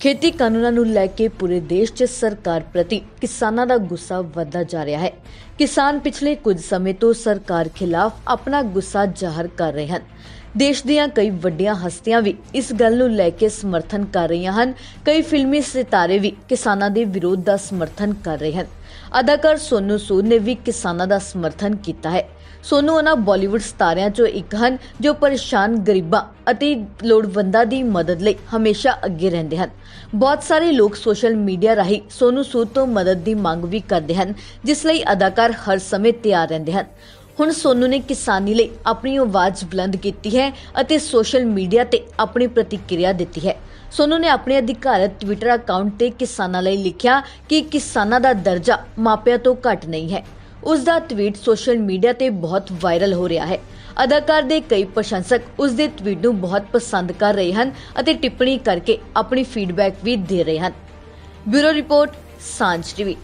ਖੇਤੀ ਕਾਨੂੰਨਾਂ ਨੂੰ ਲੈ ਕੇ ਪੂਰੇ ਦੇਸ਼ 'ਚ ਸਰਕਾਰ ਪ੍ਰਤੀ ਕਿਸਾਨਾਂ ਦਾ ਗੁੱਸਾ ਵੱਧਦਾ ਜਾ ਰਿਹਾ ਹੈ ਕਿਸਾਨ ਪਿਛਲੇ ਕੁਝ ਸਮੇਂ ਤੋਂ ਸਰਕਾਰ ਖਿਲਾਫ ਆਪਣਾ ਗੁੱਸਾ ਜ਼ਾਹਰ ਕਰ ਰਹੇ ਹਨ ਦੇਸ਼ ਦੀਆਂ ਕਈ ਵੱਡੀਆਂ ਹਸਤੀਆਂ ਵੀ ਇਸ ਗੱਲ ਨੂੰ ਲੈ ਕੇ ਸਮਰਥਨ ਕਰ ਰਹੀਆਂ ਹਨ ਕਈ ਫਿਲਮੀ ਸਿਤਾਰੇ ਵੀ ਕਿਸਾਨਾਂ ਦੇ ਵਿਰੋਧ ਦਾ ਸਮਰਥਨ ਕਰ ਰਹੇ ਹਨ ਅਦਾਕਾਰ ਸੋਨੂ ਸੂਦ ਨੇ ਵੀ ਕਿਸਾਨਾਂ ਦਾ ਸਮਰਥਨ ਕੀਤਾ ਹੈ ਸੋਨੂ ਉਹਨਾਂ ਬਾਲੀਵੁੱਡ ਸਟਾਰਿਆਂ ਚੋਂ ਇੱਕ ਹਨ ਜੋ ਪਰੇਸ਼ਾਨ ਗਰੀਬਾਂ ਅਤੇ ਲੋੜਵੰਦਾਂ ਦੀ ਮਦਦ ਲਈ ਹਮੇਸ਼ਾ ਅੱਗੇ ਰਹਿੰਦੇ ਹਨ ਬਹੁਤ ਸਾਰੇ ਲੋਕ ਸੋਸ਼ਲ ਮੀਡੀਆ ਰਾਹੀਂ ਸੋਨੂ ਸੂਦ ਤੋਂ ਮਦਦ ਦੀ ਮੰਗ ਵੀ ਕਰਦੇ ਹਨ ਜਿਸ ਲਈ ਅਦਾਕਾਰ ਲਗਾਤਾਰ ਹਰ ਸਮੇਂ ਤਿਆਰ ਰਹਿੰਦੇ ਹਨ ਹੁਣ ਸੋਨੂ ਨੇ ਕਿਸਾਨੀ ਲਈ ਆਪਣੀ ਆਵਾਜ਼ ਬੁਲੰਦ ਕੀਤੀ ਹੈ ਅਤੇ ਸੋਸ਼ਲ ਮੀਡੀਆ ਤੇ ਆਪਣੀ ਪ੍ਰਤੀਕਿਰਿਆ ਦਿੱਤੀ ਹੈ ਸੋਨੂ ਨੇ ਆਪਣੇ ਅਧਿਕਾਰਤ ਟਵਿੱਟਰ ਅਕਾਊਂਟ ਤੇ ਕਿਸਾਨਾਂ ਲਈ ਲਿਖਿਆ ਕਿ ਕਿਸਾਨਾਂ ਦਾ ਦਰਜਾ ਮਾਪਿਆਂ ਤੋਂ ਘੱਟ ਨਹੀਂ ਹੈ ਉਸ ਦਾ ਟਵੀਟ ਸੋਸ਼ਲ ਮੀਡੀਆ ਤੇ ਬਹੁਤ ਵਾਇਰਲ ਹੋ ਰਿਹਾ ਹੈ ਅਦਾਕਾਰ ਦੇ ਕਈ ਪ੍ਰਸ਼ੰਸਕ ਉਸ ਦੇ ਟਵੀਟ ਨੂੰ ਬਹੁਤ ਪਸੰਦ ਕਰ ਰਹੇ ਹਨ ਅਤੇ ਟਿੱਪਣੀ ਕਰਕੇ ਆਪਣੀ ਫੀਡਬੈਕ ਵੀ ਦੇ ਰਹੇ ਹਨ ਬਿਊਰੋ ਰਿਪੋਰਟ ਸਾਂਝ ਟੀਵੀ